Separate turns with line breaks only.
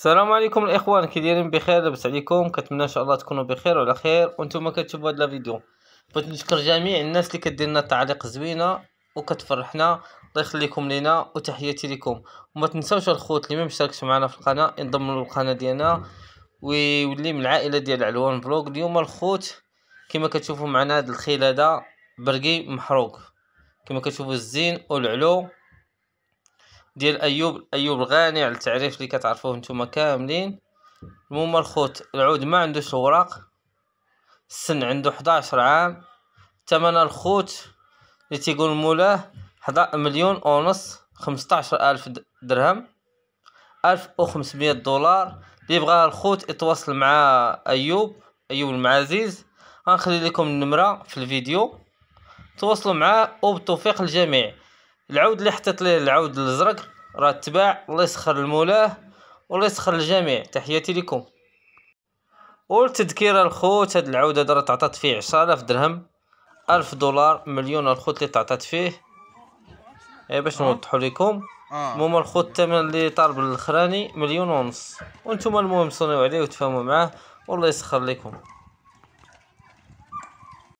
السلام عليكم الاخوان كي دايرين بخير لاباس عليكم كنتمنى ان شاء الله تكونوا بخير وعلى خير وانتم كتشوفوا هاد الفيديو بغيت نشكر جميع الناس اللي كدير لنا تعليق زوينه وكتفرحنا الله يخليكم لينا وتحياتي لكم وما تنساوش الخوت اللي ما مشتركش معنا في القناه ينضم للقناه ديالنا ويولي من العائله ديال علوان بلوغ اليوم الخوت كما كتشوفوا معنا هاد الخيل هذا برقي محروق كما كتشوفوا الزين والعلو ديال ايوب ايوب الغاني على التعريف اللي كتعرفوه نتوما كاملين المهم الخوت العود ما عندوش اوراق السن عنده 11 عام ثمن الخوت اللي تيقول مولاه حدا مليون ونص 15 الف درهم 1500 دولار اللي بغى الخوت يتواصل مع ايوب ايوب المعزيز غنخلي لكم النمره في الفيديو تواصلوا معاه وبالتوفيق للجميع العود اللي حطيت ليه العود الازرق راه تباع الله يسخر المولاه والله يسخر الجميع تحياتي لكم والتذكيرة الخوت هاد العود هذا راه تعطات فيه عشرالاف درهم ألف دولار مليون الخوت اللي تعطات فيه اي باش أه. نوضحو لكم أه. المهم الخوت الثمن اللي طالب الاخراني مليون ونص وانتم المهم صنعوا عليه وتفاهموا معاه والله يسخر لكم